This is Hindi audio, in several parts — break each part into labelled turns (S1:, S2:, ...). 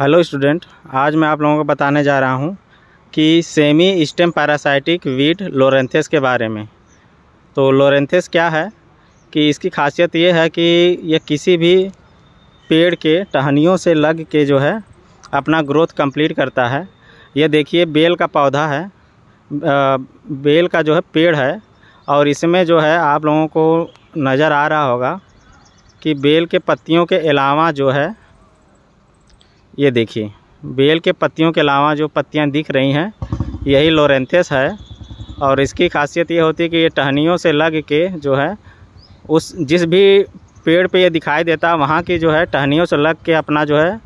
S1: हेलो स्टूडेंट आज मैं आप लोगों को बताने जा रहा हूँ कि semi stem parasitic weed Loranthus के बारे में तो लोरेंथेस क्या है कि इसकी खासियत ये है कि यह किसी भी पेड़ के टहनियों से लग के जो है अपना ग्रोथ कंप्लीट करता है यह देखिए बेल का पौधा है बेल का जो है पेड़ है और इसमें जो है आप लोगों को नज़र आ रहा होगा कि बेल के पत्तियों के अलावा जो है ये देखिए बेल के पत्तियों के अलावा जो पत्तियाँ दिख रही हैं यही लोरेंथस है और इसकी खासियत ये होती है कि ये टहनियों से लग के जो है उस जिस भी पेड़ पे ये दिखाई देता है वहाँ की जो है टहनियों से लग के अपना जो है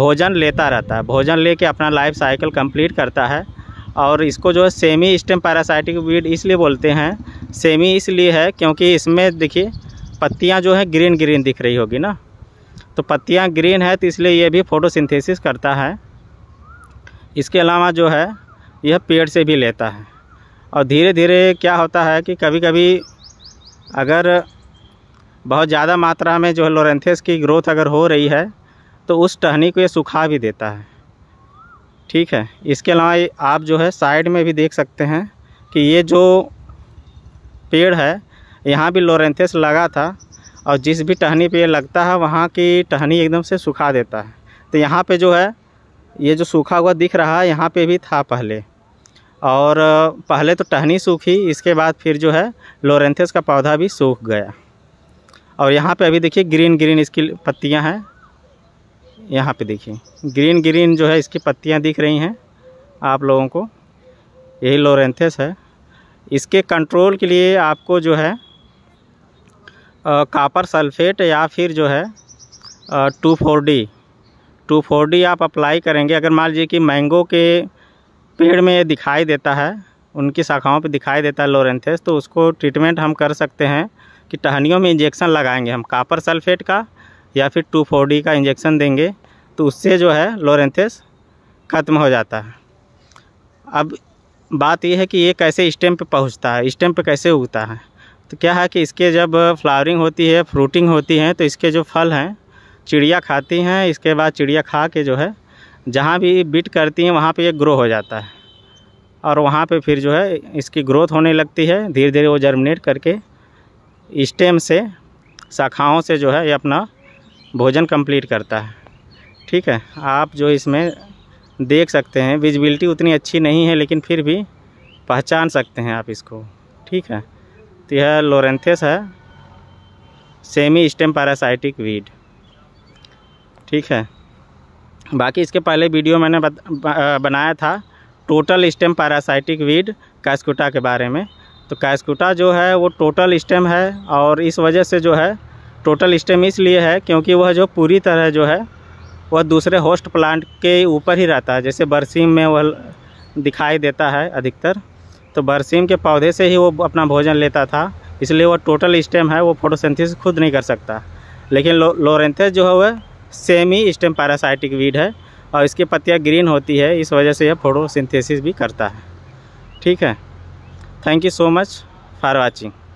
S1: भोजन लेता रहता है भोजन लेके अपना लाइफ साइकिल कंप्लीट करता है और इसको जो है सेमी स्टेम पैरासाइटिक वीड इसलिए बोलते हैं सेमी इसलिए है क्योंकि इसमें देखिए पत्तियाँ जो है ग्रीन ग्रीन दिख रही होगी ना तो पत्तियाँ ग्रीन है तो इसलिए ये भी फोटोसिंथेसिस करता है इसके अलावा जो है यह पेड़ से भी लेता है और धीरे धीरे क्या होता है कि कभी कभी अगर बहुत ज़्यादा मात्रा में जो है लोरेंथेस की ग्रोथ अगर हो रही है तो उस टहनी को ये सुखा भी देता है ठीक है इसके अलावा आप जो है साइड में भी देख सकते हैं कि ये जो पेड़ है यहाँ भी लोरेंथेस लगा था और जिस भी टहनी पे ये लगता है वहाँ की टहनी एकदम से सुखा देता है तो यहाँ पे जो है ये जो सूखा हुआ दिख रहा है यहाँ पे भी था पहले और पहले तो टहनी सूखी इसके बाद फिर जो है लोरेंथस का पौधा भी सूख गया और यहाँ पे अभी देखिए ग्रीन ग्रीन इसकी पत्तियाँ हैं यहाँ पे देखिए ग्रीन ग्रीन जो है इसकी पत्तियाँ दिख रही हैं आप लोगों को यही लोरेंथस है इसके कंट्रोल के लिए आपको जो है कापर सल्फेट या फिर जो है two four D two four D आप अप्लाई करेंगे अगर मान लीजिए कि मैंगो के पेड़ में ये दिखाई देता है उनकी शाखाओं पे दिखाई देता है लोरेंथेस तो उसको ट्रीटमेंट हम कर सकते हैं कि टहनियों में इंजेक्शन लगाएंगे हम कापर सल्फेट का या फिर टू फोर डी का इंजेक्शन देंगे तो उससे जो है लोरेंथेस ख़त्म हो जाता है अब बात यह है कि ये कैसे स्टेम पे पहुंचता है स्टेम पे कैसे उगता है तो क्या है कि इसके जब फ्लावरिंग होती है फ्रूटिंग होती है तो इसके जो फल हैं चिड़िया खाती हैं इसके बाद चिड़िया खा के जो है जहाँ भी बिट करती हैं वहाँ पे ये ग्रो हो जाता है और वहाँ पे फिर जो है इसकी ग्रोथ होने लगती है धीरे धीरे वो जर्मिनेट करके स्टेम से शाखाओं से जो है ये अपना भोजन कंप्लीट करता है ठीक है आप जो इसमें देख सकते हैं विजिबिलिटी उतनी अच्छी नहीं है लेकिन फिर भी पहचान सकते हैं आप इसको ठीक है तो यह लोरेंथेस है सेमी स्टेम पैरासाइटिक वीड ठीक है बाकी इसके पहले वीडियो मैंने बनाया था total stem parasitic weed Cuscuta के बारे में तो कैस्कुटा जो है वो टोटल स्टेम है और इस वजह से जो है टोटल स्टेम इसलिए है क्योंकि वह जो पूरी तरह जो है वह दूसरे होस्ट प्लांट के ऊपर ही रहता है जैसे बरसीम में वह दिखाई देता है अधिकतर तो बरसीम के पौधे से ही वो अपना भोजन लेता था इसलिए वो टोटल स्टेम है वो फोटोसेंथिस खुद नहीं कर सकता लेकिन लो, लोरेंथस जो है वह सेम ही स्टेम पैरासाइटिक वीड है और इसकी पत्तियाँ ग्रीन होती है इस वजह से यह फोटोसिंथेसिस भी करता है ठीक है thank you so much for watching